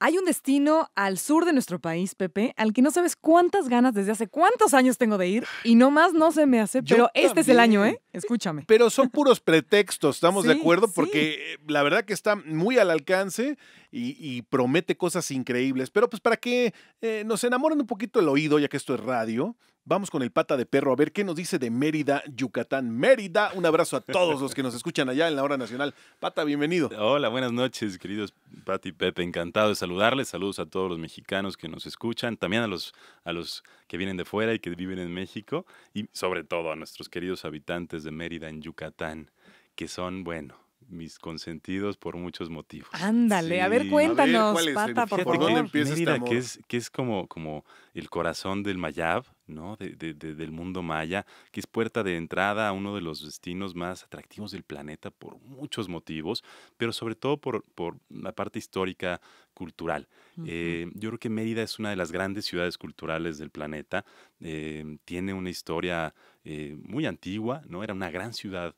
Hay un destino al sur de nuestro país, Pepe, al que no sabes cuántas ganas desde hace cuántos años tengo de ir y no más no se me hace, pero este es el año, ¿eh? Escúchame. Pero son puros pretextos, ¿estamos de acuerdo? Porque eh, la verdad que está muy al alcance y, promete cosas increíbles. Pero pues para que eh, nos enamoren un poquito el oído, ya que esto es radio, vamos con el pata de perro a ver qué nos dice de Mérida, Yucatán. Mérida, un abrazo a todos los que nos escuchan allá en la hora nacional. Pata, bienvenido. Hola, buenas noches, queridos Pati y Pepe. Encantado de saludarles. Saludos a todos los mexicanos que nos escuchan, también a los, a los que vienen de fuera y que viven en México y sobre todo a nuestros queridos habitantes de Mérida en Yucatán, que son, bueno, mis consentidos por muchos motivos. Ándale, a ver, cuéntanos, Pata, por favor. Mérida, Que, es, que es como, como el corazón del Mayab, ¿no? De, del mundo maya, que es puerta de entrada a uno de los destinos más atractivos del planeta por muchos motivos, pero sobre todo por, la parte histórica, cultural. Eh, yo creo que Mérida es una de las grandes ciudades culturales del planeta, eh, tiene una historia eh, muy antigua, ¿no? Era una gran ciudad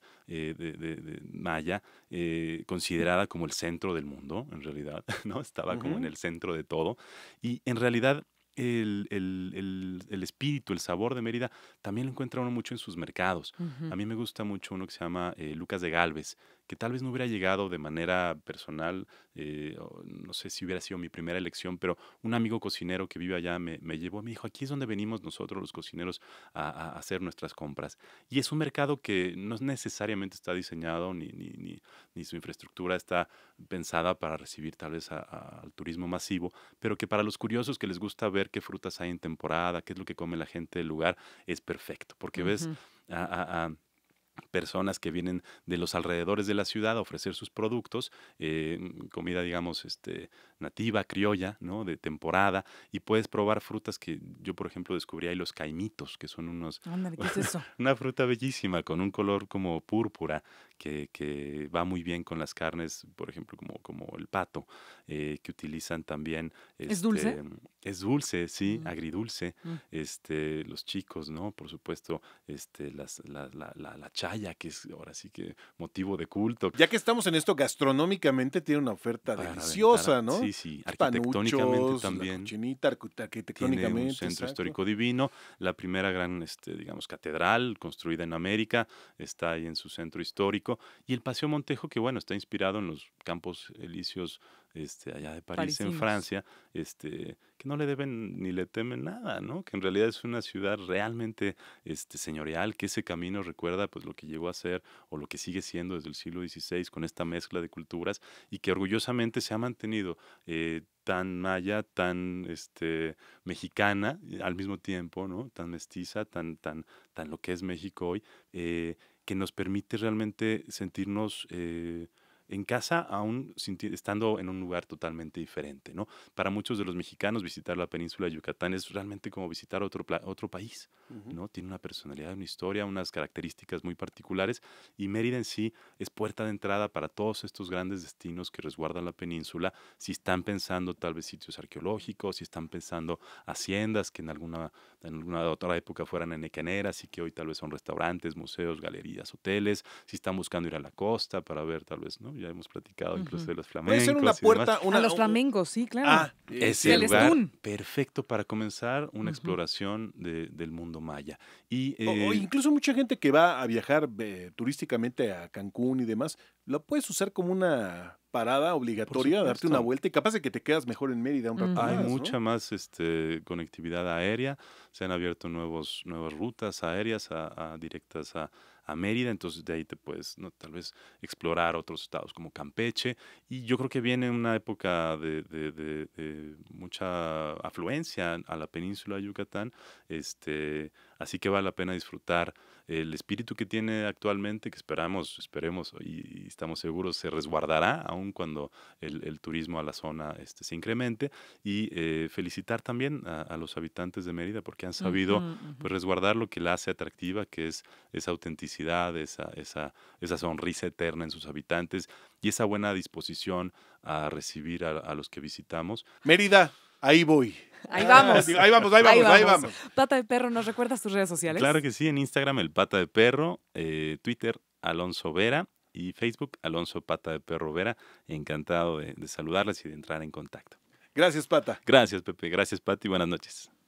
maya, considerada como el centro del mundo, en realidad, ¿no? Estaba como en el centro de todo. Y en realidad el, el, espíritu, el sabor de Mérida, también lo encuentra uno mucho en sus mercados. A mí me gusta mucho uno que se llama eh, Lucas de Galvez, que tal vez no hubiera llegado de manera personal, eh, no sé si hubiera sido mi primera elección, pero un amigo cocinero que vive allá me, me llevó, me dijo, aquí es donde venimos nosotros los cocineros a, hacer nuestras compras. Y es un mercado que no necesariamente está diseñado ni, ni, su infraestructura está pensada para recibir tal vez al turismo masivo, pero que para los curiosos que les gusta ver qué frutas hay en temporada, qué es lo que come la gente del lugar, es perfecto, porque ves... a personas que vienen de los alrededores de la ciudad a ofrecer sus productos, eh, mm, comida, digamos, este, nativa, criolla, ¿no? De temporada, y puedes probar frutas que yo, por ejemplo, descubrí ahí los caimitos, que son unos... ¿qué es eso? una fruta bellísima, con un color como púrpura, que, que, va muy bien con las carnes, por ejemplo, como, como el pato, eh, que utilizan también... ¿Es dulce? Este, es dulce, sí, agridulce. Mm. Este, los chicos, ¿no? Por supuesto, este, las, la, la, la, chaya, que es ahora sí que motivo de culto. Ya que estamos en esto, gastronómicamente tiene una oferta deliciosa, ¿no? Sí, sí, arquitectónicamente también. un centro histórico divino, la primera gran, este, digamos, catedral construida en América, está ahí en su centro histórico. Y el Paseo Montejo, que bueno, está inspirado en los campos elíseos este, allá de París, en Francia, este, que no le deben ni le temen nada, ¿no? Que en realidad es una ciudad realmente este, señorial, que ese camino recuerda pues lo que llegó a ser o lo que sigue siendo desde el siglo XVI con esta mezcla de culturas y que orgullosamente se ha mantenido eh, tan maya, tan este, mexicana al mismo tiempo, ¿no? Tan mestiza, tan, tan, tan lo que es México hoy, eh, que nos permite realmente sentirnos... Eh, en casa aún estando en un lugar totalmente diferente, ¿no? Para muchos de los mexicanos visitar la península de Yucatán es realmente como visitar otro, otro país, ¿no? Tiene una personalidad, una historia, unas características muy particulares y Mérida en sí es puerta de entrada para todos estos grandes destinos que resguardan la península, si están pensando tal vez sitios arqueológicos, si están pensando haciendas que en alguna, en alguna otra época fueran enecaneras y que hoy tal vez son restaurantes, museos, galerías, hoteles, si están buscando ir a la costa para ver tal vez, ¿no? Ya hemos platicado incluso de los flamencos. una puerta. a los flamencos, sí, claro. Ah, es eh, el, lugar perfecto para comenzar una exploración del mundo maya. Y, eh, incluso mucha gente que va a viajar eh, turísticamente a Cancún y demás, lo puedes usar como una parada obligatoria, darte una vuelta y capaz de que te quedas mejor en Mérida un rato. Hay mucha más este, conectividad aérea, se han abierto nuevos, nuevas rutas aéreas a, directas a, América, Mérida, entonces de ahí te puedes ¿no? tal vez explorar otros estados como Campeche, y yo creo que viene una época de, de, de, de mucha afluencia a la península de Yucatán, este, Así que vale la pena disfrutar el espíritu que tiene actualmente, que esperamos, esperemos y, estamos seguros se resguardará, aun cuando el, turismo a la zona este, se incremente. Y eh, felicitar también a, los habitantes de Mérida porque han sabido Pues, resguardar lo que la hace atractiva, que es esa autenticidad, esa, esa, sonrisa eterna en sus habitantes y esa buena disposición a recibir a los que visitamos. Mérida, ahí voy. Ahí vamos. ahí vamos. ahí vamos, ahí vamos, Pata de perro, ¿nos recuerdas tus redes sociales? Claro que sí, en Instagram el pata de perro, eh, Twitter Alonso Vera y Facebook Alonso Pata de Perro Vera. Encantado de, de saludarles y de entrar en contacto. Gracias, Pata. Gracias, Pepe. Gracias, Pati. Buenas noches.